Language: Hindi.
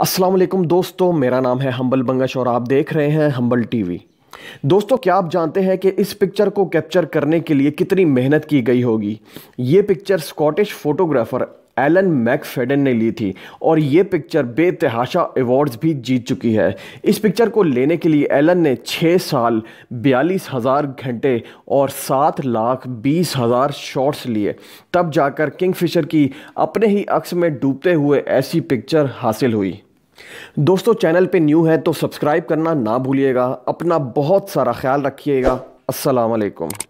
असलम दोस्तों मेरा नाम है हम्बल बंगश और आप देख रहे हैं हम्बल टीवी दोस्तों क्या आप जानते हैं कि इस पिक्चर को कैप्चर करने के लिए कितनी मेहनत की गई होगी ये picture Scottish photographer Alan McFadden ने ली थी और ये पिक्चर बेतहाशा अवार्ड्स भी जीत चुकी है इस पिक्चर को लेने के लिए एलन ने छः साल बयालीस हज़ार घंटे और सात लाख बीस हज़ार शॉट्स लिए तब जाकर किंगफिशर की अपने ही अक्स में डूबते हुए ऐसी पिक्चर हासिल हुई दोस्तों चैनल पे न्यू है तो सब्सक्राइब करना ना भूलिएगा अपना बहुत सारा ख्याल रखिएगा असलकम